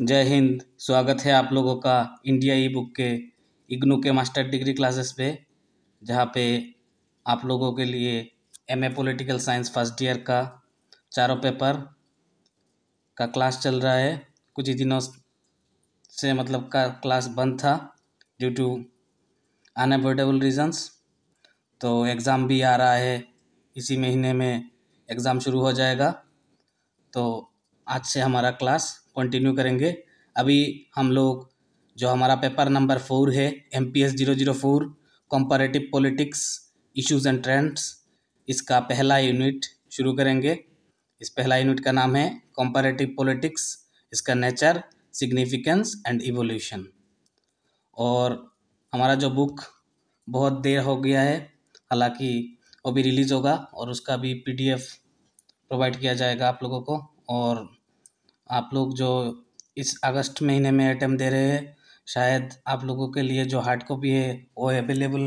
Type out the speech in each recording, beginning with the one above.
जय हिंद स्वागत है आप लोगों का इंडिया ई बुक के इग्नू के मास्टर डिग्री क्लासेस पे जहाँ पे आप लोगों के लिए MA political science first year का चारों पेपर का क्लास चल रहा है कुछ ही दिनों से मतलब का क्लास बंद था ड्यू टू अनएवोइडेबल रीजंस तो एग्ज़ाम भी आ रहा है इसी महीने में एग्ज़ाम शुरू हो जाएगा तो आज से हमारा क्लास कंटिन्यू करेंगे अभी हम लोग जो हमारा पेपर नंबर फोर है M P S zero zero four comparative politics issues and trends इसका पहला यूनिट शुरू करेंगे इस पहला यूनिट का नाम है कॉम्परेटिव पॉलिटिक्स इसका नेचर सिग्निफिकेंस एंड इवोल्यूशन और हमारा जो बुक बहुत देर हो गया है हालांकि वो भी रिलीज़ होगा और उसका भी पीडीएफ प्रोवाइड किया जाएगा आप लोगों को और आप लोग जो इस अगस्त महीने में अटैम्प दे रहे हैं शायद आप लोगों के लिए जो हार्ड कॉपी है वो अवेलेबल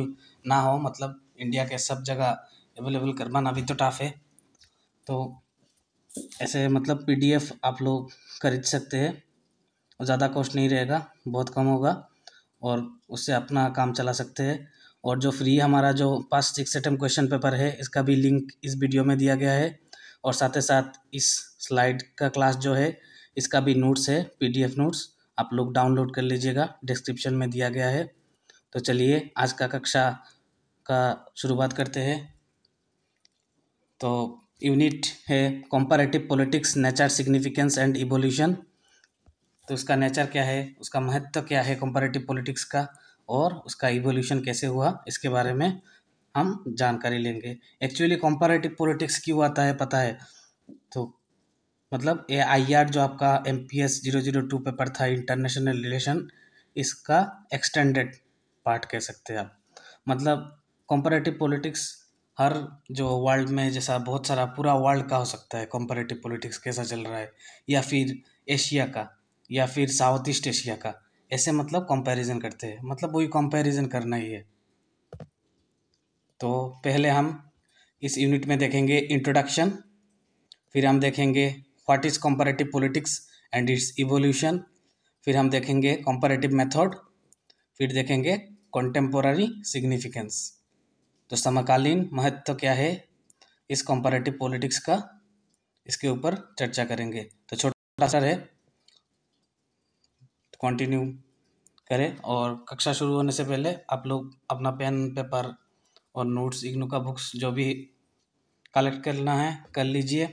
ना हो मतलब इंडिया के सब जगह अवेलेबल करवाना भी तो टाफ़ है तो ऐसे मतलब पीडीएफ आप लोग खरीद सकते हैं ज़्यादा कॉस्ट नहीं रहेगा बहुत कम होगा और उससे अपना काम चला सकते हैं और जो फ्री हमारा जो pass six attempt question paper है इसका भी लिंक इस वीडियो में दिया गया है और साथ ही साथ इस स्लाइड का क्लास जो है इसका भी नोट्स है पीडीएफ नोट्स आप लोग डाउनलोड कर लीजिएगा डिस्क्रिप्शन में दिया गया है तो चलिए आज का कक्षा का शुरुआत करते हैं तो यूनिट है comparative politics nature significance and evolution तो उसका नेचर क्या है उसका महत्व क्या है कॉम्परेटिव पॉलिटिक्स का और उसका इवोल्यूशन कैसे हुआ इसके बारे में हम जानकारी लेंगे एक्चुअली कॉम्परेटिव पॉलिटिक्स क्यों आता है पता है तो मतलब ए आई आर जो आपका M P S zero zero two paper था इंटरनेशनल रिलेशन इसका एक्सटेंडेड पार्ट कह सकते हैं आप मतलब कॉम्परेटिव पॉलिटिक्स हर जो वर्ल्ड में जैसा बहुत सारा पूरा वर्ल्ड का हो सकता है कॉम्परेटिव पॉलिटिक्स कैसा चल रहा है या फिर एशिया का या फिर साउथ ईस्ट एशिया का ऐसे मतलब कंपैरिजन करते हैं मतलब वही कंपैरिजन करना ही है तो पहले हम इस यूनिट में देखेंगे इंट्रोडक्शन फिर हम देखेंगे what is comparative politics and its evolution फिर हम देखेंगे कंपैरेटिव मेथड फिर देखेंगे कंटेम्पोररी सिग्निफिकेंस तो समकालीन महत्व क्या है इस कंपैरेटिव पॉलिटिक्स का इसके ऊपर चर्चा करेंगे तो छोटा सर है कंटिन्यू करें और कक्षा शुरू होने से पहले आप लोग अपना पेन पेपर और नोट्स इग्नू का बुक्स जो भी कलेक्ट करना है कर लीजिए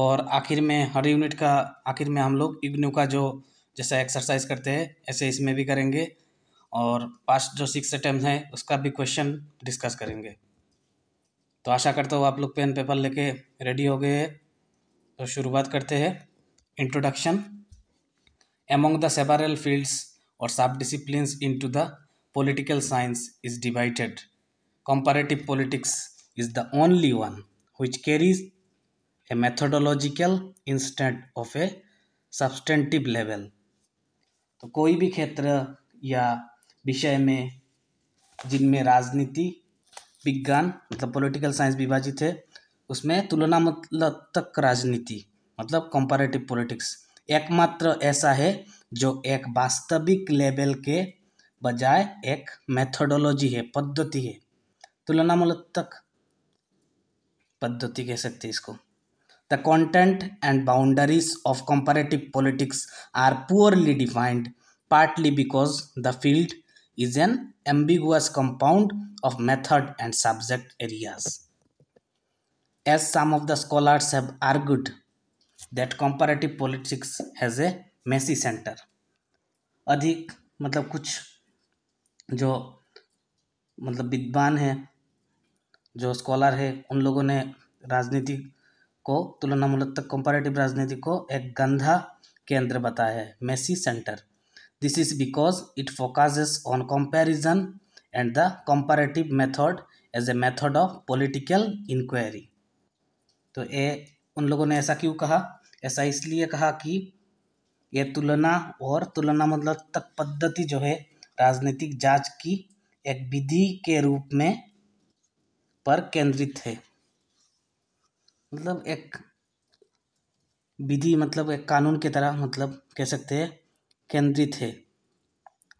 और आखिर में हर यूनिट का आखिर में हम लोग इग्नू का जो जैसा एक्सरसाइज करते हैं ऐसे इसमें भी करेंगे और पास्ट जो सिक्स अटैम्प है उसका भी क्वेश्चन डिस्कस करेंगे तो आशा करता हूँ आप लोग पेन पेपर लेके रेडी हो गए तो शुरुआत करते हैं introduction among the among fields और subdiscipline in to the political science is divided comparative politics is the only one which carries a methodological instead of a substantive level तो कोई भी क्षेत्र या विषय में जिनमें राजनीति विज्ञान मतलब पॉलिटिकल साइंस विभाजित है उसमें तुलना मतलब तक राजनीति मतलब कंपैरेटिव पॉलिटिक्स एकमात्र ऐसा है जो एक वास्तविक लेवल के बजाय एक मेथोडोलॉजी है पद्धति है तुलनामूलक मतलब तक पद्धति कह सकते हैं इसको The content and boundaries of comparative politics are poorly defined, partly because the field is an ambiguous compound of method and subject areas. As some of the scholars have argued, that comparative politics has a messy centre अधिक मतलब कुछ जो मतलब विद्वान है जो scholar है उन लोगों ने राजनीतिक को तुलनामूलक कंपैरेटिव राजनीति को एक गंधा केंद्र बताया है मेसी centre this is because it focuses on comparison and the comparative method as a method of political inquiry तो ये उन लोगों ने ऐसा क्यों कहा ऐसा इसलिए कहा कि ये तुलना और तुलना मतलब तक पद्धति जो है राजनीतिक जांच की एक विधि के रूप में पर केंद्रित है मतलब एक विधि मतलब एक कानून की तरह मतलब कह सकते हैं केंद्रित है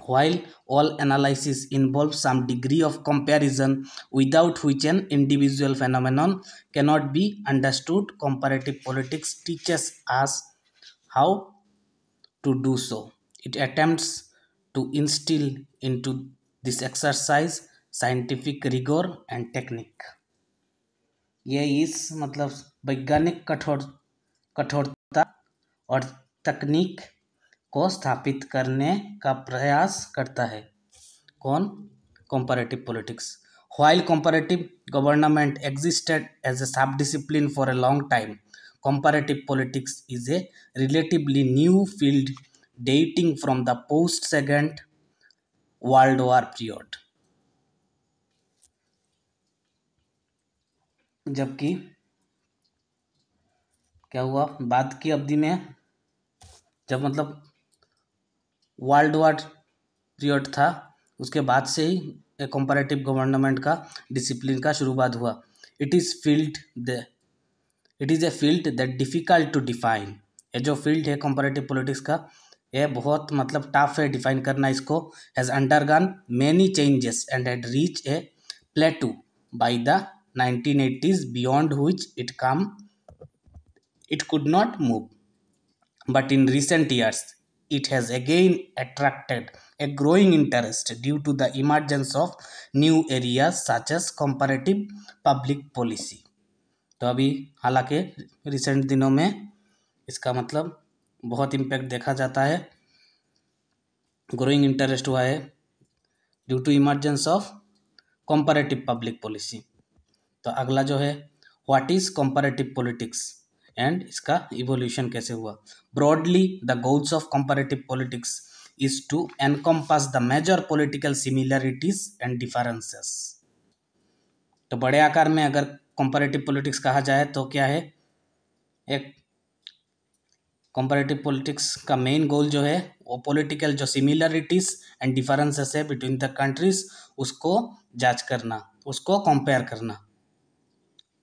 while all analysis involve some degree of comparison without which an individual phenomenon cannot be understood comparative politics teachers us how to do so it attempt to instil to this exercise scientific rigour and technique ये इस मतलब वैज्ञानिक कठोर कठोरता और तकनीक को स्थापित करने का प्रयास करता है कौन comparative politics while comparative government existed as a सब discipline for a long time comparative politics is a relatively new field dating from the post second world war period जबकि क्या हुआ बाद की अवधि में जब मतलब वर्ल्ड वार पीरियड था उसके बाद से ही ए कंपैरेटिव गवर्नमेंट का डिसिप्लिन का शुरुआत हुआ it is field the it is a field that difficult to define ये जो फील्ड है कंपैरेटिव पॉलिटिक्स का ये बहुत मतलब टफ है डिफाइन करना इसको has undergone many changes and had reach a plateau by the nineteen eighties beyond which it come it could not move but in recent years it has again attracted a growing interest due to the emergence of new area such as comparative public policy तो अभी हालांकि recent दिनों में इसका मतलब बहुत impact देखा जाता है ग्रोइंग इंटरेस्ट हुआ है due to emergence of comparative public policy तो अगला जो है what is comparative politics and इसका इवोल्यूशन कैसे हुआ broadly the goals of comparative politics is to encompass the major political similarities and differences तो बड़े आकार में अगर कंपैरेटिव पॉलिटिक्स कहा जाए तो क्या है एक कंपैरेटिव पॉलिटिक्स का मेन गोल जो है वो पॉलिटिकल जो सिमिलरिटीज एंड डिफरेंसेस है बिटवीन द कंट्रीज उसको जज करना उसको कंपेयर करना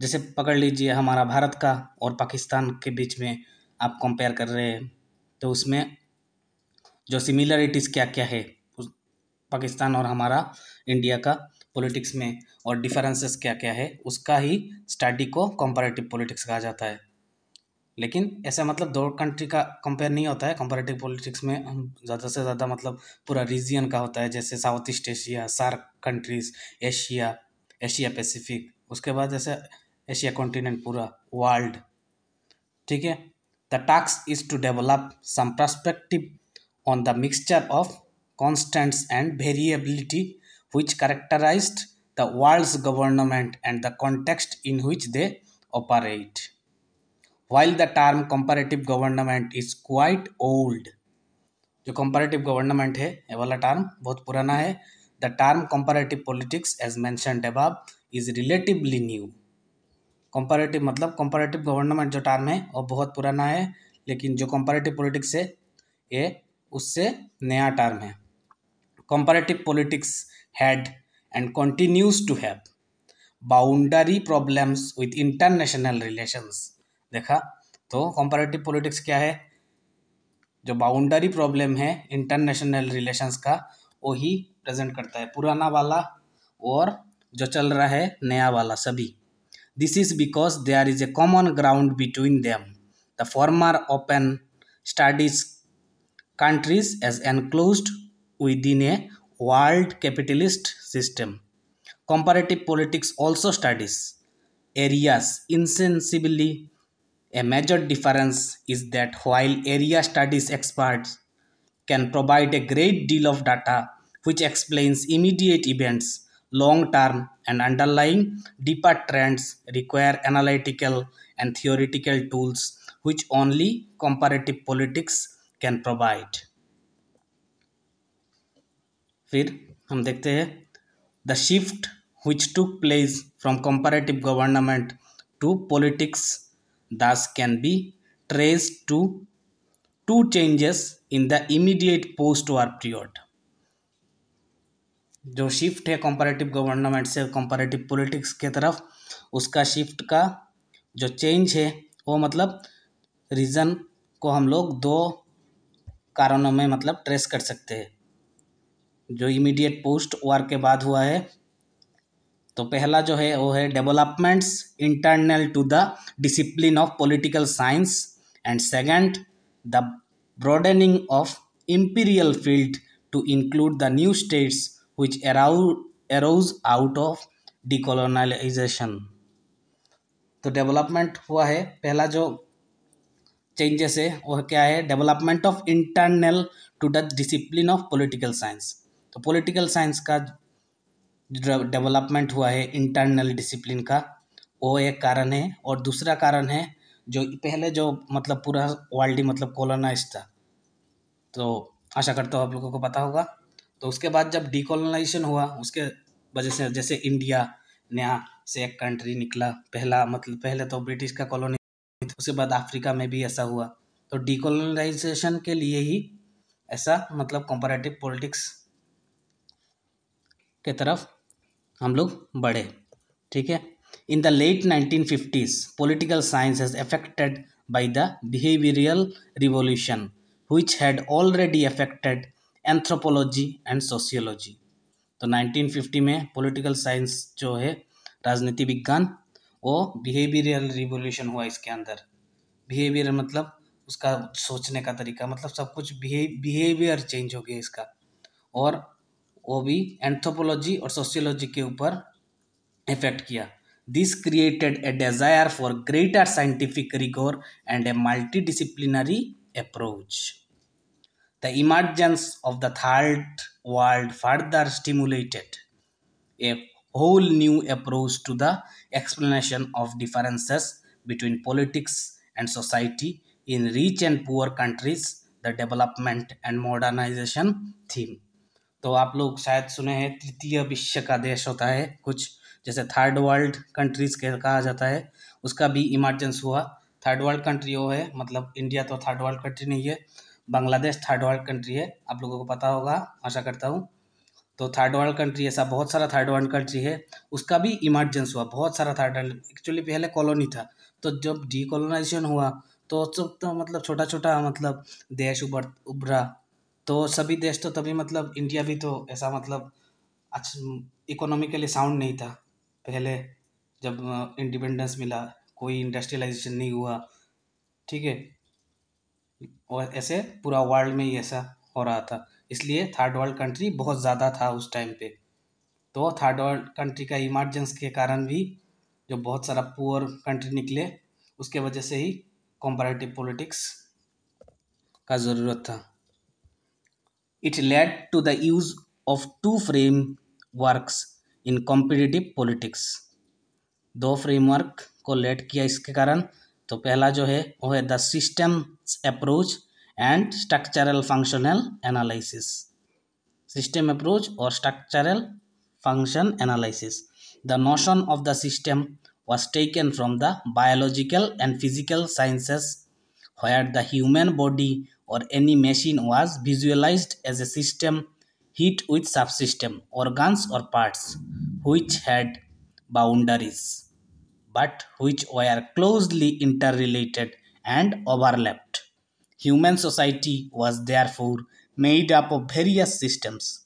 जैसे पकड़ लीजिए हमारा भारत का और पाकिस्तान के बीच में आप कंपेयर कर रहे हैं तो उसमें जो सिमिलरिटीज़ क्या क्या है पाकिस्तान और हमारा इंडिया का पॉलिटिक्स में और डिफरेंसेस क्या क्या है उसका ही स्टडी को कंपैरेटिव पॉलिटिक्स कहा जाता है लेकिन ऐसा मतलब दो कंट्री का कंपेयर नहीं होता है कंपैरेटिव पॉलिटिक्स में हम ज़्यादा से ज़्यादा मतलब पूरा रीजियन का होता है जैसे South East Asia SAARC countries Asia Asia Pacific उसके बाद जैसे एशिया कॉन्टिनेंट पूरा वर्ल्ड ठीक है the task is to develop some perspective on the mixture of constants and variability which characterize the world's government and the context in which they operate while the term comparative government is quite old जो comparative government है ये वाला term बहुत पुराना है the term comparative politics as mention above is relatively new comparative मतलब comparative government जो term है वो बहुत पुराना है लेकिन जो कंपैरेटिव पॉलिटिक्स है ये उससे नया टर्म है comparative politics had and continues to have boundary problems with international relations देखा तो कंपैरेटिव पॉलिटिक्स क्या है जो बाउंड्री प्रॉब्लम है इंटरनेशनल रिलेशंस का वही प्रेजेंट करता है पुराना वाला और जो चल रहा है नया वाला सभी This is because there is a common ground between them. The former open studies countries as enclosed within a world capitalist system. Comparative politics also studies areas insensibly. A major difference is that while area studies experts can provide a great deal of data which explains immediate events, long term and underlying deeper trends require analytical and theoretical tools which only comparative politics can provide. फिर हम देखते हैं the shift which took place from comparative government to politics thus can be traced to two changes in the immediate post-war period. जो shift है comparative government से comparative politics के तरफ उसका शिफ्ट का जो चेंज है वो मतलब रीज़न को हम लोग दो कारणों में मतलब ट्रेस कर सकते हैं जो इमीडिएट पोस्ट वार के बाद हुआ है तो पहला जो है वो है developments internal to the discipline of political science and second the broadening of imperial field to include the new states which arose out of decolonization. तो डेवलपमेंट हुआ है पहला जो चेंजेस है वह क्या है development of internal to the discipline of political science तो पॉलिटिकल साइंस का डेवलपमेंट हुआ है इंटरनल डिसिप्लिन का वो एक कारण है और दूसरा कारण है जो पहले जो मतलब पूरा वर्ल्ड मतलब कॉलोनाइज था तो आशा करता हूँ आप लोगों को पता होगा तो उसके बाद जब डिकोलोनाइजेशन हुआ उसके वजह से जैसे इंडिया नया से एक कंट्री निकला पहला मतलब पहले तो ब्रिटिश का कॉलोनी उसके बाद अफ्रीका में भी ऐसा हुआ तो डिकोलोनाइजेशन के लिए ही ऐसा मतलब कॉम्परेटिव पॉलिटिक्स के तरफ हम लोग बढ़े ठीक है in the late nineteen fifties political science has affected by the behavioural revolution which had already affected anthropology and sociology तो 1950 में पॉलिटिकल साइंस जो है राजनीति विज्ञान वो बिहेवियरल रिवोल्यूशन हुआ इसके अंदर बिहेवियर मतलब उसका सोचने का तरीका मतलब सब कुछ बिहेवियर चेंज हो गया इसका और वो भी एंथ्रोपोलॉजी और सोशियोलॉजी के ऊपर इफेक्ट किया this created a desire for greater scientific rigour and a multidisciplinary approach The emergence of the Third World further stimulated a whole new approach to the explanation of differences between politics and society in rich and poor countries the development and modernization theme तो आप लोग शायद सुने हैं तृतीय विश्व का देश होता है कुछ जैसे थर्ड वर्ल्ड कंट्रीज के कहा जाता है उसका भी इमरजेंस हुआ थर्ड वर्ल्ड कंट्री वो है मतलब इंडिया तो थर्ड वर्ल्ड कंट्री नहीं है बांग्लादेश थर्ड वर्ल्ड कंट्री है आप लोगों को पता होगा आशा करता हूँ तो थर्ड वर्ल्ड कंट्री ऐसा बहुत सारा थर्ड वर्ल्ड कंट्री है उसका भी इमरजेंस हुआ बहुत सारा थर्ड वर्ल्ड एक्चुअली पहले कॉलोनी था तो जब डीकोलोनाइजेशन हुआ तो सब तो मतलब छोटा छोटा मतलब देश उभर उभरा तो सभी देश तो तभी मतलब इंडिया भी तो ऐसा मतलब अच्छा इकोनॉमिकली साउंड नहीं था पहले जब इंडिपेंडेंस मिला कोई इंडस्ट्रियलाइजेशन नहीं हुआ ठीक है और ऐसे पूरा वर्ल्ड में ही ऐसा हो रहा था इसलिए थर्ड वर्ल्ड कंट्री बहुत ज़्यादा था उस टाइम पे तो थर्ड वर्ल्ड कंट्री का इमरजेंस के कारण भी जो बहुत सारा पुअर कंट्री निकले उसके वजह से ही कॉम्परेटिव पॉलिटिक्स का ज़रूरत था it led to the use of two frameworks in competitive politics दो फ्रेमवर्क को लेट किया इसके कारण तो पहला जो है वो है the system approach and structural functional analysis system approach और structural function analysis the notion of the system was taken from the biological and physical sciences where the human body और any machine was visualize as a system heat with सब system organs और parts which had boundaries but which were closely interrelated and overlapped. Human society was therefore made up of various systems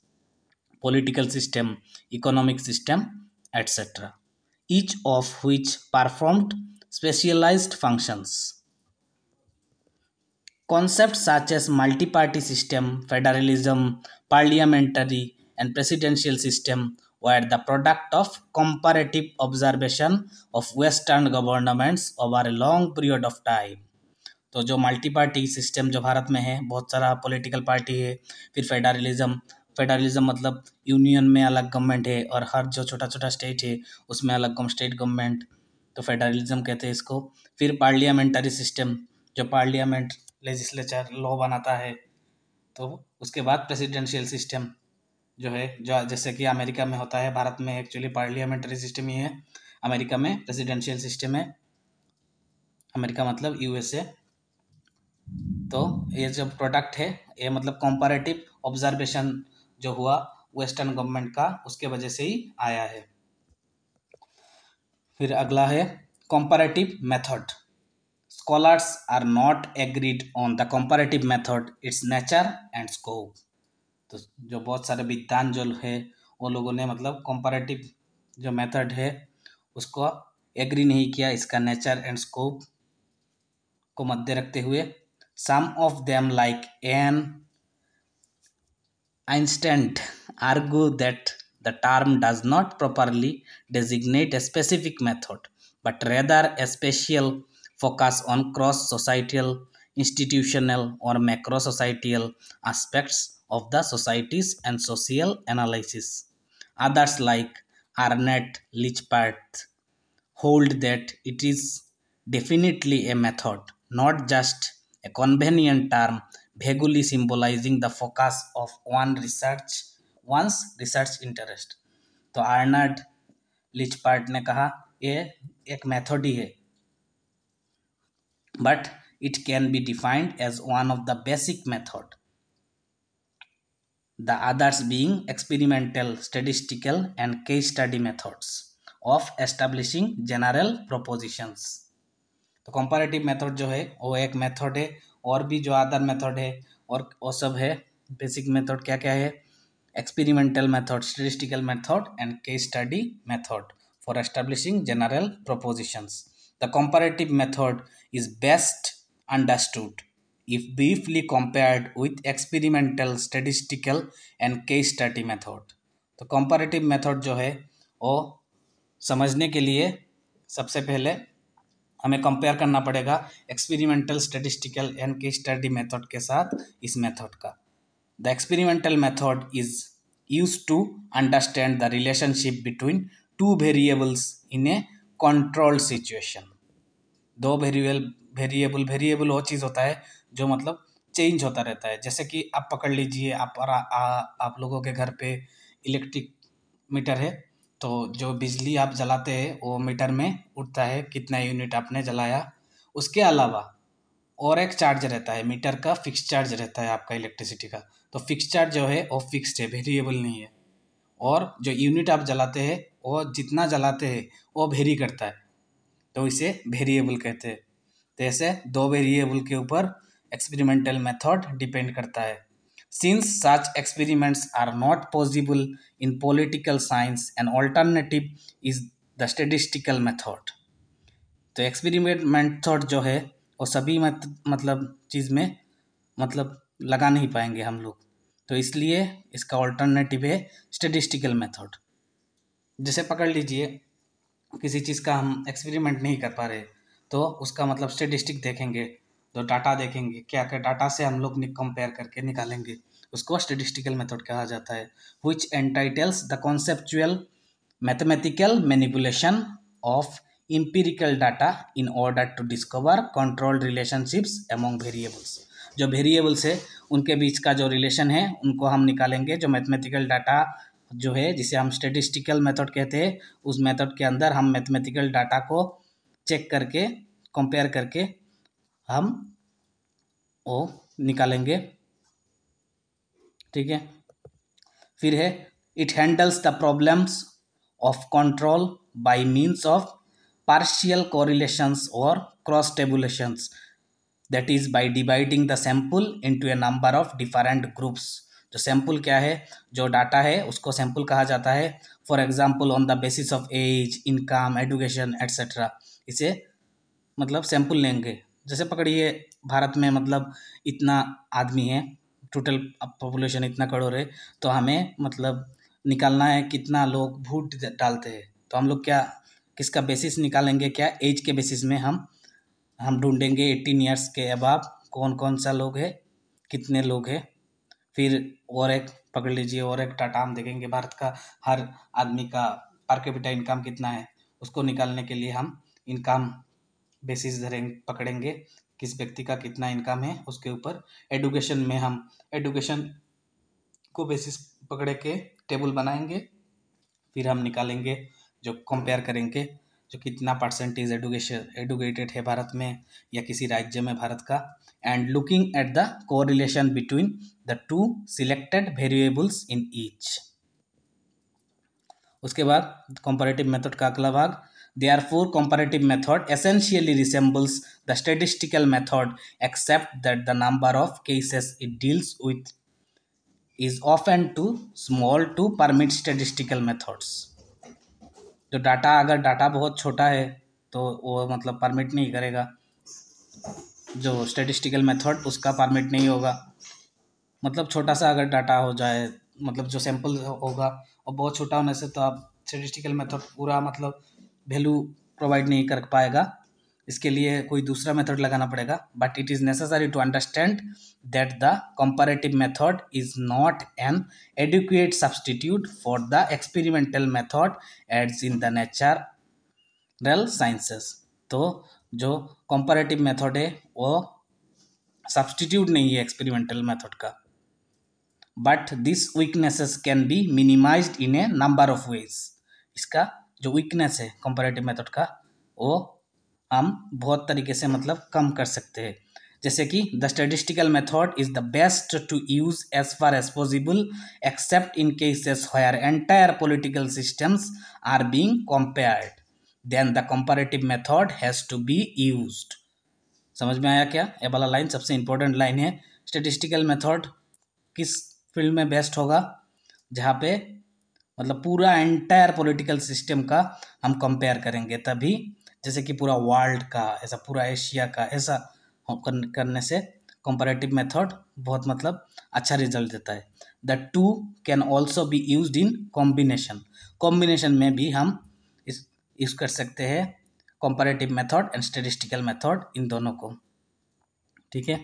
political system, economic system, etc., each of which performed specialized functions. Concepts such as multi-party system, federalism, parliamentary and presidential system were the product of comparative observation of western governments over a long period of time तो जो multi party system जो भारत में है बहुत सारा political party है फिर federalism federalism मतलब यूनियन में अलग गवर्नमेंट है और हर जो छोटा छोटा स्टेट है उसमें अलग स्टेट गवर्नमेंट तो फेडरलिज्म कहते हैं इसको फिर पार्लियामेंट्री सिस्टम जो पार्लियामेंट लेजिस्लेचर लॉ बनाता है तो उसके बाद प्रेसिडेंशियल सिस्टम जो है जो जैसे कि अमेरिका में होता है भारत में एक्चुअली पार्लियामेंट्री सिस्टम ही है अमेरिका में प्रेसिडेंशियल सिस्टम है अमेरिका मतलब यूएसए तो ये जो प्रोडक्ट है ये मतलब कंपैरेटिव ऑब्जर्वेशन जो हुआ वेस्टर्न गवर्नमेंट का उसके वजह से ही आया है फिर अगला है comparative method scholars are not agreed on the comparative method its nature and scope तो जो बहुत सारे विद्वान जो है वो लोगों ने मतलब कंपैरेटिव जो मेथड है उसको एग्री नहीं किया इसका नेचर एंड स्कोप को मध्य रखते हुए some of them like an Eckstein argue that the term does not properly designate a specific method but rather a special focus on cross societal institutional और macro societal aspects of the societies and social analysis. Others like Arnett Lichpath hold that it is definitely a method, not just a convenient term vaguely symbolizing the focus of one research one's research interest. So Arend Lijphart ne kaha ye ek method ही है but it can be defined as one of the basic the others being experimental statistical and case study methods of establishing general propositions तो comparative method जो है वो एक method है और भी जो अदर मेथड है और वो सब है बेसिक मेथड क्या क्या है experimental method statistical method and case study method for establishing general propositions the comparative method is best understood if briefly compared with experimental statistical and case study method तो comparative method जो है वो समझने के लिए सबसे पहले हमें कंपेयर करना पड़ेगा experimental statistical and case study method के साथ इस मेथड का the experimental method is use to understand the relationship between two variables in a controlled situation दो वेरिएबल वेरिएबल वेरिएबल वो चीज़ होता है जो मतलब चेंज होता रहता है जैसे कि आप पकड़ लीजिए आप आ, आ, आप लोगों के घर पे इलेक्ट्रिक मीटर है तो जो बिजली आप जलाते हैं वो मीटर में उठता है कितना यूनिट आपने जलाया उसके अलावा और एक चार्ज रहता है मीटर का फिक्स चार्ज रहता है आपका इलेक्ट्रिसिटी का तो फिक्स चार्ज जो है वो फिक्स्ड है वेरिएबल नहीं है और जो यूनिट आप जलाते हैं वो जितना जलाते हैं वो वेरी करता है तो इसे वेरिएबल कहते हैं तो ऐसे दो वेरिएबल के ऊपर एक्सपेरिमेंटल मेथड डिपेंड करता है since such experiments are not possible in political science and alternative is the statistical method तो एक्सपेरिमेंट मेथड जो है वो सभी मत, मतलब चीज़ में मतलब लगा नहीं पाएंगे हम लोग तो इसलिए इसका ऑल्टरनेटिव है स्टेटिस्टिकल मेथड जैसे पकड़ लीजिए किसी चीज़ का हम एक्सपेरिमेंट नहीं कर पा रहे तो उसका मतलब स्टेटिस्टिक देखेंगे तो डाटा देखेंगे क्या क्या डाटा से हम लोग कंपेयर करके निकालेंगे उसको स्टेटिस्टिकल मेथड कहा जाता है which entitles the conceptual mathematical manipulation of empirical data in order to discover control relationships among variables जो वेरिएबल्स है उनके बीच का जो रिलेशन है उनको हम निकालेंगे जो मैथमेटिकल डाटा जो है जिसे हम स्टेटिस्टिकल मेथड कहते हैं उस मेथड के अंदर हम मैथमेटिकल डाटा को चेक करके कंपेयर करके हम ओ निकालेंगे ठीक है फिर है it handles the problems of control by means of partial correlations और cross tabulations that is by dividing the sample into a number of different groups जो सैंपल क्या है जो डाटा है उसको सैंपल कहा जाता है for example on the basis of age income education et cetera इसे मतलब सैंपल लेंगे जैसे पकड़िए भारत में मतलब इतना आदमी है टोटल पॉपुलेशन इतना करोड़ है तो हमें मतलब निकालना है कितना लोग भूट डालते हैं तो हम लोग क्या किसका बेसिस निकालेंगे क्या एज के बेसिस में हम हम ढूंढेंगे एटीन ईयर्स के अबाव कौन कौन सा लोग है कितने लोग हैं फिर और एक पकड़ लीजिए और एक टाटा हम देखेंगे भारत का हर आदमी का पर कैपिटा इनकम कितना है उसको निकालने के लिए हम इनकम बेसिस धरेंगे पकड़ेंगे किस व्यक्ति का कितना इनकम है उसके ऊपर एडुकेशन में हम एडुकेशन को बेसिस पकड़ के टेबल बनाएंगे फिर हम निकालेंगे जो कंपेयर करेंगे जो कितना परसेंटेज एडुकेशन एडुकेटेड है भारत में या किसी राज्य में भारत का and looking at the correlation between the two selected variables in each उसके बाद कंपेरेटिव मेथड का अगला भाग Therefore, comparative method essentially resembles the statistical method except that the number of cases it deals with is often too small to permit statistical methods. जो data अगर data बहुत छोटा है तो वो मतलब परमिट नहीं करेगा जो स्टेटिस्टिकल मेथड उसका परमिट नहीं होगा मतलब छोटा सा अगर डाटा हो जाए मतलब जो सैंपल होगा और बहुत छोटा होने से तो आप स्टेटिस्टिकल मेथड पूरा मतलब वैल्यू प्रोवाइड नहीं कर पाएगा इसके लिए कोई दूसरा मेथड लगाना पड़ेगा but it is necessary to understand that the comparative method is not an adequate substitute for the experimental method as in the natural sciences तो जो कंपैरेटिव मेथड है वो सब्सटीट्यूट नहीं है एक्सपेरिमेंटल मेथड का but this weaknesses can be minimize in a number of ways इसका जो weakness है कंपेरेटिव मेथड का वो हम बहुत तरीके से मतलब कम कर सकते हैं जैसे कि the statistical method is the best to use as far as possible except in cases where entire political systems are being compared then the comparative method has to be use समझ में आया क्या ये वाला लाइन सबसे इंपॉर्टेंट लाइन है statistical method किस फील्ड में बेस्ट होगा जहाँ पे मतलब पूरा एंटायर पॉलिटिकल सिस्टम का हम कंपेयर करेंगे तभी जैसे कि पूरा वर्ल्ड का ऐसा पूरा एशिया का ऐसा करने से कंपेरेटिव मेथड बहुत मतलब अच्छा रिजल्ट देता है the two can also be use in combination combination में भी हम इस यूज कर सकते हैं comparative method and statistical method इन दोनों को ठीक है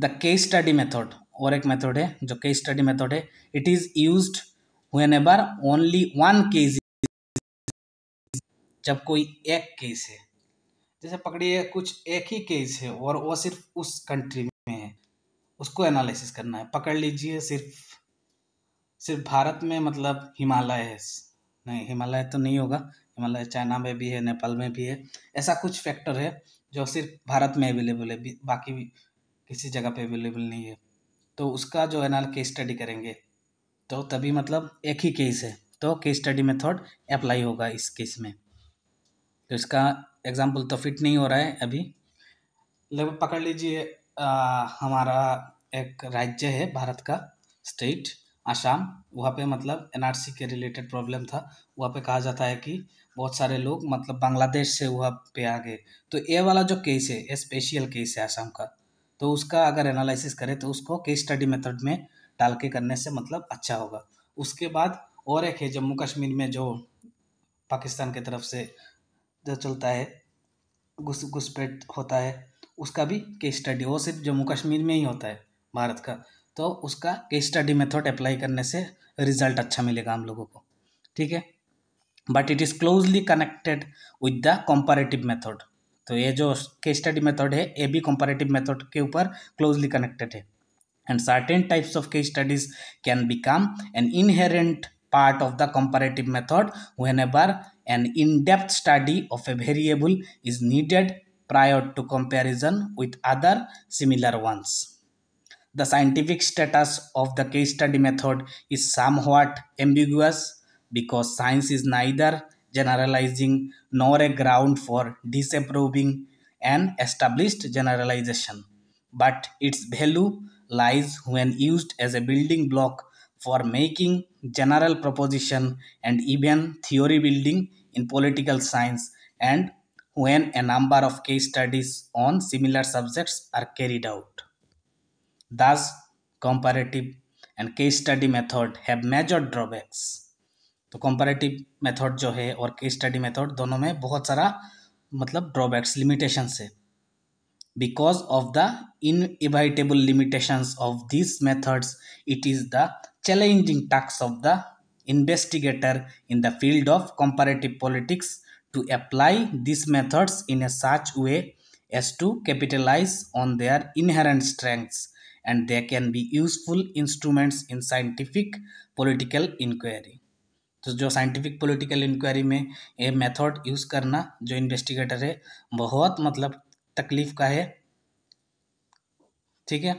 द केस स्टडी मेथड और एक मेथड है जो केस स्टडी मेथड है it is use whenever only one case जब कोई एक केस है जैसे पकड़िए कुछ एक ही केस है और वो सिर्फ उस कंट्री में है उसको एनालिसिस करना है पकड़ लीजिए सिर्फ सिर्फ भारत में मतलब हिमालय है नहीं हिमालय तो नहीं होगा हिमालय चाइना में भी है नेपाल में भी है ऐसा कुछ फैक्टर है जो सिर्फ भारत में अवेलेबल है बाकी किसी जगह पे अवेलेबल नहीं है तो उसका जो है ना केस स्टडी करेंगे तो तभी मतलब एक ही केस है तो केस स्टडी मेथड अप्लाई होगा इस केस में तो इसका एग्ज़ाम्पल तो फिट नहीं हो रहा है अभी लगभग पकड़ लीजिए हमारा एक राज्य है भारत का स्टेट आसाम वहाँ पे मतलब एनआरसी के रिलेटेड प्रॉब्लम था वहाँ पे कहा जाता है कि बहुत सारे लोग मतलब बांग्लादेश से वहाँ पे आ गए तो ये वाला जो केस है ये स्पेशल केस है आसाम का तो उसका अगर एनालिसिस करें तो उसको केस स्टडी मेथड में डाल के करने से मतलब अच्छा होगा उसके बाद और एक है जम्मू कश्मीर में जो पाकिस्तान की तरफ से जो चलता है घुस घुसपैठ होता है उसका भी केस स्टडी वो सिर्फ जम्मू कश्मीर में ही होता है भारत का तो उसका केस स्टडी मेथड अप्लाई करने से रिजल्ट अच्छा मिलेगा हम लोगों को ठीक है but it is closely connected with the comparative method तो ये जो के स्टडी मेथड है ए बी कंपेरेटिव मेथड के ऊपर क्लोजली कनेक्टेड है and certain types of case studies can become an inherent part of the comparative method whenever an in depth study of a variable is needed prior to comparison with other similar ones the scientific status of the case study method is somewhat ambiguous because science is neither generalizing nor a ground for disapproving an established generalization, but its value lies when used as a building block for making general proposition and even theory building in political science and when a number of case studies on similar subjects are carried out. Thus, comparative and case study method have major drawbacks. तो comparative method जो है और case study method दोनों में बहुत सारा मतलब drawbacks limitations है because of the inevitable limitations of this methods it is the challenging tasks of the investigator in the field of comparative politics to apply these methods in a such way as to capitalize on their inherent strengths and they can be useful instruments in scientific political inquiry तो जो scientific political inquiry में ये method use करना जो investigator है बहुत मतलब तकलीफ का है ठीक है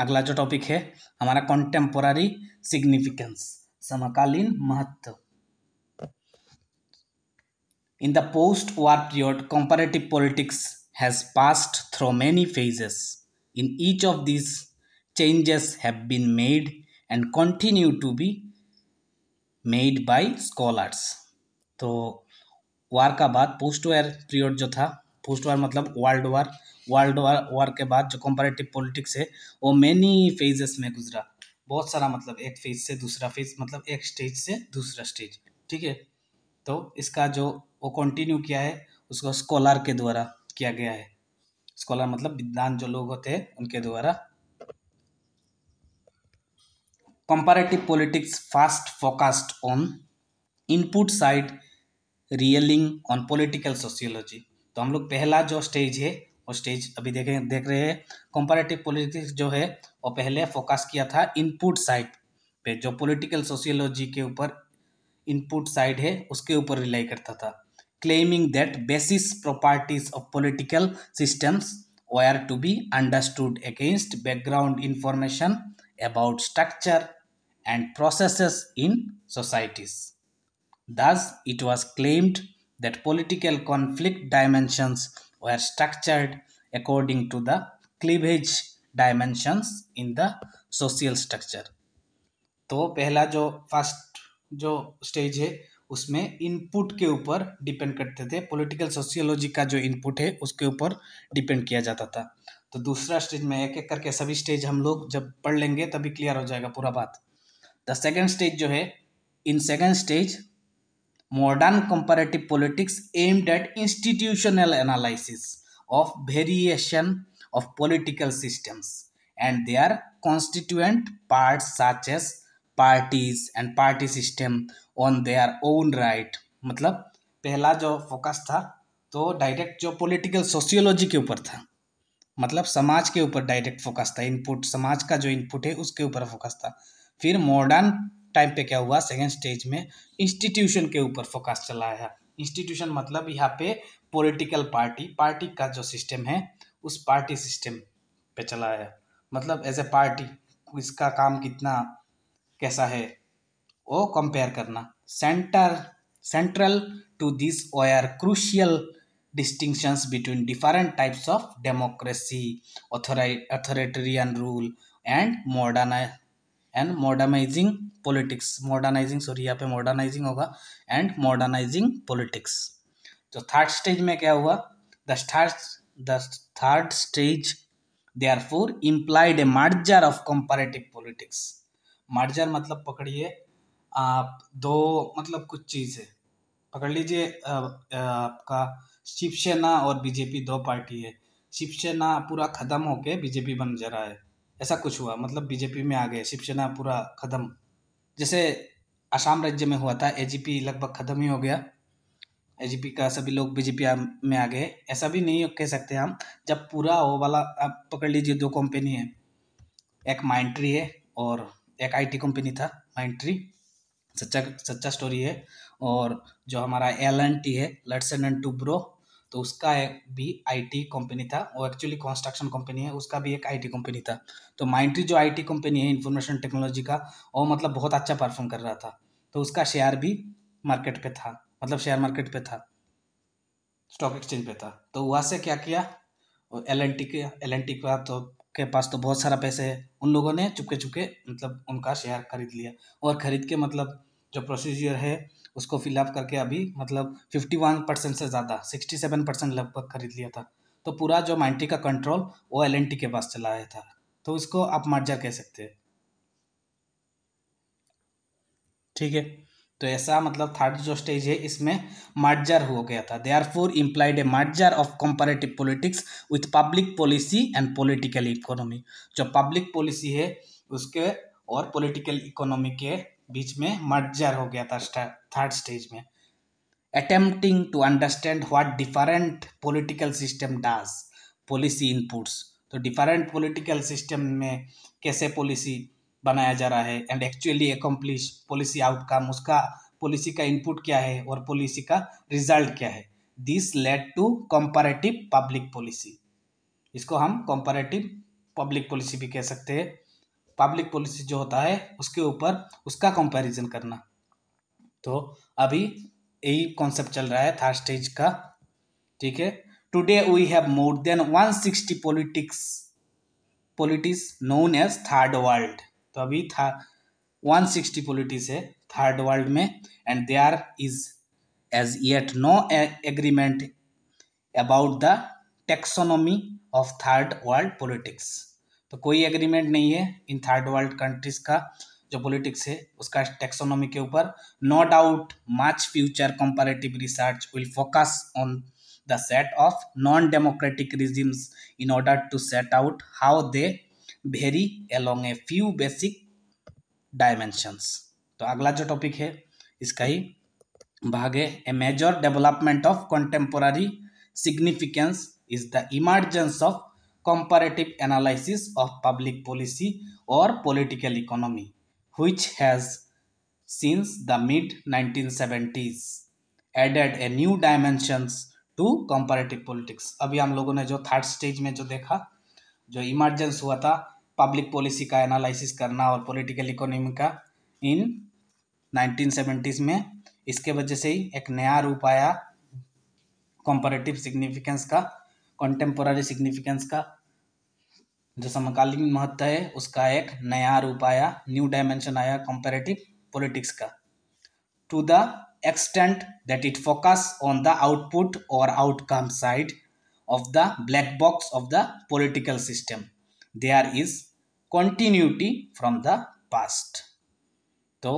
अगला जो टॉपिक है हमारा कॉन्टेम्पोरि सिग्निफिकेंस समकालीन महत्व in the post war period comparative politics has passed through many phases in each of this changes have been made and continue to be made by scholars तो वार का बाद पोस्ट वार पीरियड जो था post वार मतलब world war world war वार के बाद जो comparative politics है वो मेनी फेजेस में गुजरा बहुत सारा मतलब एक फेज से दूसरा फेज मतलब एक स्टेज से दूसरा स्टेज ठीक है तो इसका जो वो कंटिन्यू किया है उसको स्कॉलर के द्वारा किया गया है स्कॉलर मतलब विद्वान जो लोग होते हैं उनके द्वारा comparative politics first focused on input side relying on political sociology तो हम लोग पहला जो स्टेज है वो स्टेज अभी देखें देख रहे हैं कंपैरेटिव पॉलिटिक्स जो है वो पहले फोकस किया था इनपुट साइड पे जो पॉलिटिकल सोशियोलॉजी के ऊपर इनपुट साइड है उसके ऊपर रिलाई करता था claiming that basis properties of political systems they are to be understood against background information about structure and processes in societies. Thus, it was claimed that political conflict dimensions were structured according to the cleavage dimensions in the social structure. तो पहला जो first जो stage है उसमें input के ऊपर depend करते थे पॉलिटिकल सोशियोलॉजी का जो इनपुट है उसके ऊपर डिपेंड किया जाता था तो दूसरा स्टेज में एक एक करके सभी स्टेज हम लोग जब पढ़ लेंगे तभी क्लियर हो जाएगा पूरा बात सेकेंड स्टेज जो है in second stage modern comparative politics aimed at institutional analysis of variation of political systems and they are constituent part such as parties and party system on they are own right मतलब पहला जो focus था तो direct जो political sociology के ऊपर था मतलब समाज के ऊपर डायरेक्ट फोकस था इनपुट समाज का जो इनपुट है उसके ऊपर फोकस था फिर मॉडर्न टाइम पे क्या हुआ सेकेंड स्टेज में इंस्टीट्यूशन के ऊपर फोकस चला है इंस्टीट्यूशन मतलब यहाँ पे पॉलिटिकल पार्टी पार्टी का जो सिस्टम है उस पार्टी सिस्टम पे चला है मतलब एज ए पार्टी इसका काम कितना कैसा है वो कंपेयर करना centre central to this our crucial distinctions between different types of democracy, authoritarian rule and and modernising politics modernising sorry यहाँ पे मॉडर्नाइजिंग होगा एंड मॉडर्नाइजिंग पॉलिटिक्स तो थर्ड स्टेज में क्या हुआ the third the third stage for implied a merger of comparative politics merger मतलब पकड़िए आप दो मतलब कुछ चीज़ है पकड़ लीजिए आपका शिवसेना और बीजेपी दो पार्टी है शिवसेना पूरा ख़त्म होके बीजेपी बन जा रहा है ऐसा कुछ हुआ मतलब बीजेपी में आ गए शिवसेना पूरा खत्म जैसे असम राज्य में हुआ था एजीपी लगभग खत्म ही हो गया एजीपी का सभी लोग बीजेपी में आ गए ऐसा भी नहीं कह सकते हम जब पूरा वो वाला आप पकड़ लीजिए दो कंपनी है एक माइंट्री है और एक आईटी कंपनी था माइंट्री सच्चा सच्चा स्टोरी है और जो हमारा एल एन टी है लट्सन एंड टूब्रो तो उसका भी आईटी कंपनी था वो एक्चुअली कंस्ट्रक्शन कंपनी है उसका भी एक आईटी कंपनी था तो माइंट्री जो आईटी कंपनी है इंफॉर्मेशन टेक्नोलॉजी का वो मतलब बहुत अच्छा परफॉर्म कर रहा था तो उसका शेयर भी मार्केट पे था मतलब शेयर मार्केट पे था स्टॉक एक्सचेंज पे था तो वहाँ से क्या किया एल एन टी के एल एन टी का तो के पास तो बहुत सारा पैसे है उन लोगों ने चुपके चुपके मतलब उनका शेयर खरीद लिया और ख़रीद के मतलब जो प्रोसीजर है उसको फिलअप करके अभी मतलब फिफ्टी वन परसेंट से ज़्यादा सिक्सटी सेवन परसेंट लगभग खरीद लिया था तो पूरा जो माइंटी का कंट्रोल वो एल के पास चला आया था तो इसको आप मर्जर कह सकते हैं ठीक है तो ऐसा मतलब थर्ड जो स्टेज है इसमें मर्जर हो गया था they are for implied a merger of comparative politics with public policy and political economy जो पब्लिक पॉलिसी है उसके और पॉलिटिकल इकोनॉमी के बीच में मर्जर हो गया था थर्ड स्टेज में attempting to understand what different political system does policy inputs तो डिफरेंट पॉलिटिकल सिस्टम में कैसे पॉलिसी बनाया जा रहा है and actually accomplish policy outcome उसका पॉलिसी का इनपुट क्या है और पॉलिसी का रिजल्ट क्या है this led to comparative public policy इसको हम कंपैरेटिव पब्लिक पॉलिसी भी कह सकते हैं पब्लिक पॉलिसी जो होता है उसके ऊपर उसका कंपैरिजन करना तो अभी यही कॉन्सेप्ट चल रहा है थर्ड स्टेज का ठीक है today we have more than 160 politics politics known as third world तो अभी था 160 पॉलिटिक्स है थर्ड वर्ल्ड में and they are is as yet no agreement about the taxonomy of third world politics तो कोई एग्रीमेंट नहीं है इन थर्ड वर्ल्ड कंट्रीज का जो पॉलिटिक्स है उसका टेक्सोनॉमी के ऊपर no doubt much future comparative research will focus on the set of non democratic regimes in order to set out how they vary along a few basic dimensions तो अगला जो topic है इसका ही भाग है a major development of contemporary significance is the emergence of comparative analysis of public policy और political economy which has since the mid 1970s added a new dimensions to comparative politics अभी हम लोगों ने जो थर्ड स्टेज में जो देखा जो इमरजेंस हुआ था पब्लिक पॉलिसी का एनालिसिस करना और पॉलिटिकल इकोनॉमी का इन 1970s में इसके वजह से ही एक नया रूप आया कंपैरेटिव सिग्निफिकेंस का कंटेम्पोरारी सिग्निफिकेंस का जो समकालीन महत्व है उसका एक नया रूप आया न्यू डायमेंशन आया कंपेरेटिव पॉलिटिक्स का to the extent that it focus on the output और outcome side of the black box of the political system there is continuity from the past तो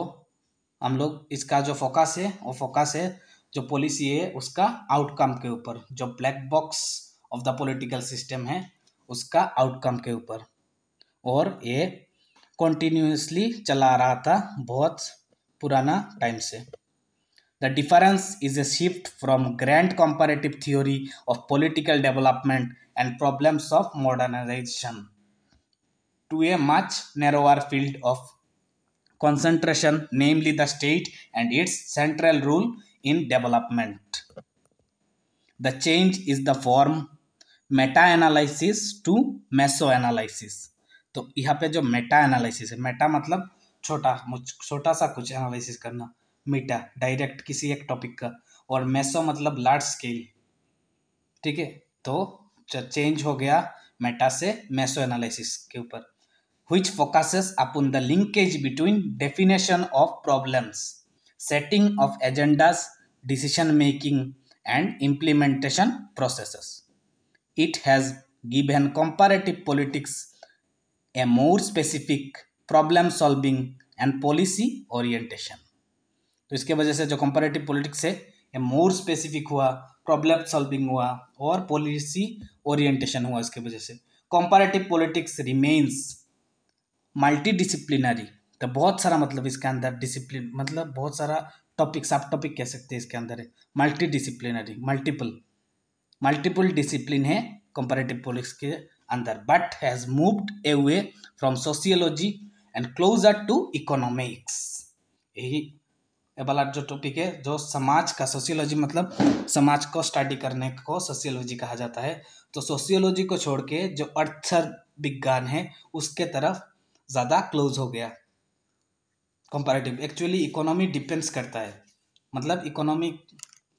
हम लोग इसका जो फोकस है वो फोकस है जो पॉलिसी है उसका आउटकम के ऊपर जो black box of the political system है उसका आउटकम के ऊपर और ये कॉन्टिन्यूसली चला रहा था बहुत पुराना टाइम से the difference is a shift from grand comparative theory of political development and problems of modernisation to a much narrower field of concentration namely the state and its central role in development the change is the from meta analysis to meso analysis तो यहाँ पे जो Meta analysis है Meta मतलब छोटा छोटा सा कुछ एनालिसिस करना मीटा डायरेक्ट किसी एक टॉपिक का और मेसो मतलब लार्ज स्केल ठीक है तो चेंज हो गया मेटा से मेसो एनालिसिस के ऊपर which focuses upon the linkage between definition of problems setting of agendas decision making and implementation processes it has given comparative politics a more specific problem solving and policy orientation तो इसके वजह से जो comparative politics है ये more specific हुआ problem solving हुआ और पॉलिसी ओरिएंटेशन हुआ इसके वजह से comparative politics remains multidisciplinary तो बहुत सारा मतलब इसके अंदर डिसिप्लिन मतलब बहुत सारा टॉपिक सब टॉपिक कह सकते हैं इसके अंदर है multidisciplinary multiple multiple discipline है कंपेरेटिव पॉलिटिक्स के अंदर but has moved away from sociology and closer to economics यही वाला जो टॉपिक है जो समाज का सोशियोलॉजी मतलब समाज को स्टडी करने को सोशियोलॉजी कहा जाता है तो सोशियोलॉजी को छोड़ के जो अर्थ विज्ञान है उसके तरफ ज़्यादा क्लोज हो गया कंपेरेटिव एक्चुअली इकोनॉमी डिपेंड्स करता है मतलब इकोनॉमी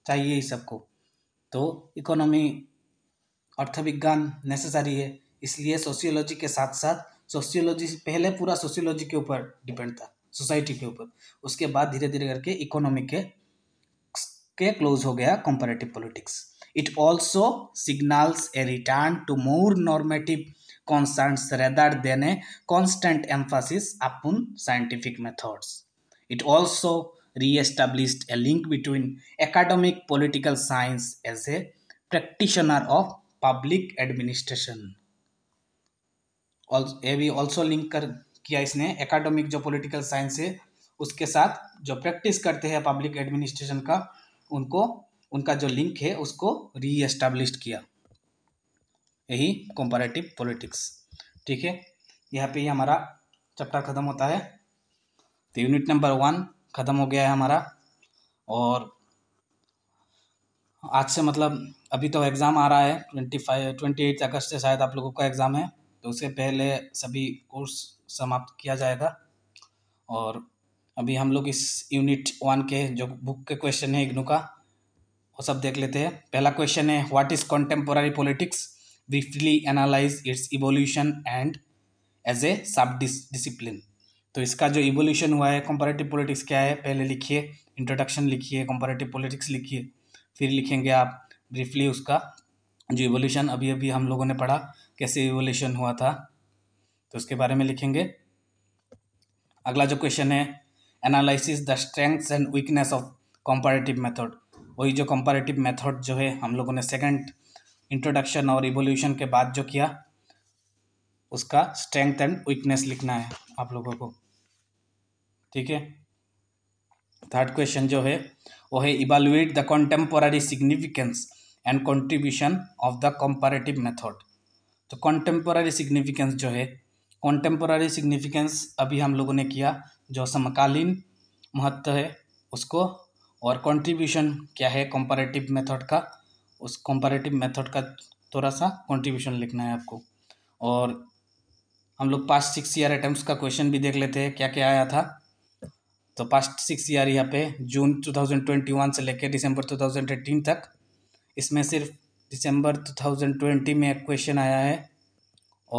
चाहिए ही सबको तो इकोनॉमी अर्थविज्ञान नेसेसरी है इसलिए सोशियोलॉजी के साथ साथ सोशियोलॉजी पहले पूरा सोशियोलॉजी के ऊपर डिपेंड था सोसाइटी के ऊपर उसके बाद धीरे धीरे करके इकोनॉमी के के क्लोज हो गया comparative politics it also signals a return to more normative concerns rather than a constant emphasis upon scientific methods it also re-established a link between academic political science as a practitioner of public administration. ये भी also link कर किया इसने academic जो political science है उसके साथ जो प्रैक्टिस करते हैं पब्लिक एडमिनिस्ट्रेशन का उनको उनका जो लिंक है उसको री एस्टैब्लिश किया यही कंपैरेटिव पॉलिटिक्स ठीक है यहाँ पे ही हमारा चैप्टर ख़त्म होता है तो यूनिट नंबर वन ख़त्म हो गया है हमारा और आज से मतलब अभी तो एग्ज़ाम आ रहा है ट्वेंटी फाइव ट्वेंटी एट अगस्त से शायद आप लोगों का एग्ज़ाम है तो उससे पहले सभी कोर्स समाप्त किया जाएगा और अभी हम लोग इस यूनिट वन के जो बुक के क्वेश्चन है इग्नू का वो सब देख लेते हैं पहला क्वेश्चन है what is contemporary politics briefly analyse its evolution and as a सब डिसिप्लिन तो इसका जो इवोल्यूशन हुआ है कंपैरेटिव पॉलिटिक्स क्या है पहले लिखिए इंट्रोडक्शन लिखिए कंपैरेटिव पॉलिटिक्स लिखिए फिर लिखेंगे आप ब्रीफली उसका जो इवोल्यूशन अभी अभी हम लोगों ने पढ़ा कैसे इवोल्यूशन हुआ था तो उसके बारे में लिखेंगे अगला जो क्वेश्चन है analysis the strengths and weakness of comparative method वही जो कंपैरेटिव मेथड जो है हम लोगों ने सेकंड इंट्रोडक्शन और इवोल्यूशन के बाद जो किया उसका स्ट्रेंथ एंड वीकनेस लिखना है आप लोगों को ठीक है थर्ड क्वेश्चन जो है वो है evaluate the contemporary significance and contribution of the comparative method तो कंटेम्पोरारी सिग्निफिकेंस जो है कंटेम्पोरारी सिग्निफिकेंस अभी हम लोगों ने किया जो समकालीन महत्व है उसको और कंट्रीब्यूशन क्या है कंपैरेटिव मेथड का उस कंपैरेटिव मेथड का थोड़ा सा कंट्रीब्यूशन लिखना है आपको और हम लोग पास्ट सिक्स ईयर अटैम्प्ट का क्वेश्चन भी देख लेते हैं क्या क्या आया था तो पास्ट सिक्स ईयर यहाँ पे जून 2021 से लेकर दिसंबर 2018 तक इसमें सिर्फ दिसंबर 2020 में एक क्वेश्चन आया है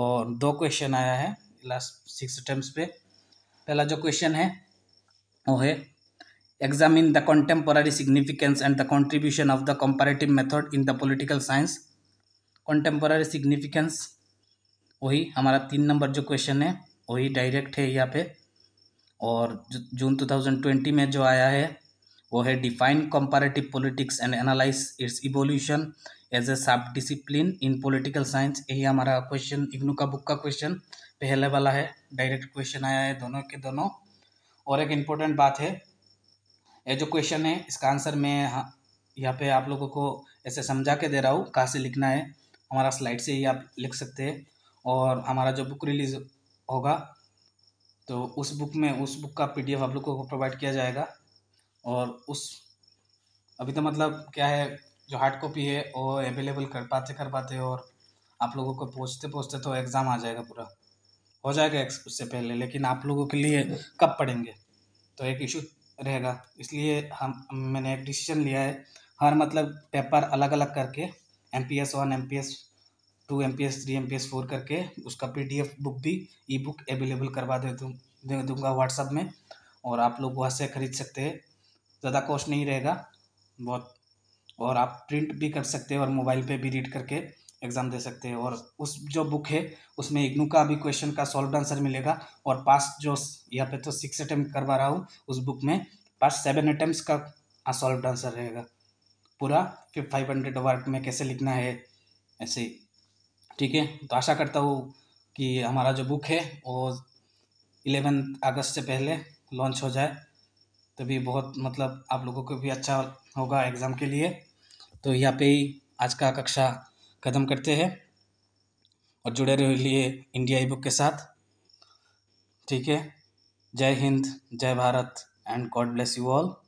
और दो क्वेश्चन आया है लास्ट सिक्स अटैम्प्ट पे पहला जो क्वेश्चन है वो है examine the contemporary significance and the contribution of the comparative method in the political science contemporary significance वही हमारा तीन नंबर जो क्वेश्चन है वही डायरेक्ट है यहाँ पे और जून 2020 में जो आया है वो है define comparative politics and analyse its evolution as a सब डिसिप्लिन इन पॉलिटिकल साइंस यही हमारा क्वेश्चन इग्नू का बुक का क्वेश्चन पहले वाला है डायरेक्ट क्वेश्चन आया है दोनों के दोनों और एक इम्पोर्टेंट बात है ये जो क्वेश्चन है इसका आंसर मैं यहाँ पे आप लोगों को ऐसे समझा के दे रहा हूँ कहाँ से लिखना है हमारा स्लाइड से ही आप लिख सकते हैं और हमारा जो बुक रिलीज होगा तो उस बुक में उस बुक का पीडीएफ आप लोग को प्रोवाइड किया जाएगा और उस अभी तो मतलब क्या है जो हार्ड कॉपी है वो अवेलेबल कर पाते कर पाते और आप लोगों को पहुँचते पहुँचते तो एग्ज़ाम आ जाएगा पूरा हो जाएगा उससे पहले लेकिन आप लोगों के लिए कब पढ़ेंगे तो एक इशू रहेगा इसलिए हम मैंने एक डिसीजन लिया है हर मतलब पेपर अलग अलग करके M P S one M P S two M P S three M P S four करके उसका पी डी एफ बुक भी ई बुक अवेलेबल करवा दे दूँ दे दूँगा व्हाट्सअप में और आप लोग वहाँ से ख़रीद सकते हैं ज़्यादा कॉस्ट नहीं रहेगा बहुत और आप प्रिंट भी कर सकते हैं और मोबाइल पे भी रीड करके एग्ज़ाम दे सकते हैं और उस जो बुक है उसमें इग्नू का भी क्वेश्चन का सॉल्व आंसर मिलेगा और पास जो यहाँ पे तो सिक्स अटैम्प्ट करवा रहा हूँ उस बुक में पास सेवन अटैम्प्ट का सॉल्व आंसर रहेगा पूरा फिर फाइव हंड्रेड वर्ड में कैसे लिखना है ऐसे ही ठीक है तो आशा करता हूँ कि हमारा जो बुक है वो इलेवन अगस्त से पहले लॉन्च हो जाए तभी बहुत मतलब आप लोगों को भी अच्छा होगा एग्ज़ाम के लिए तो यहाँ पे ही आज का कक्षा ख़त्म करते हैं और जुड़े लिए इंडिया ई बुक के साथ ठीक है जय हिंद जय Bharat and God bless you all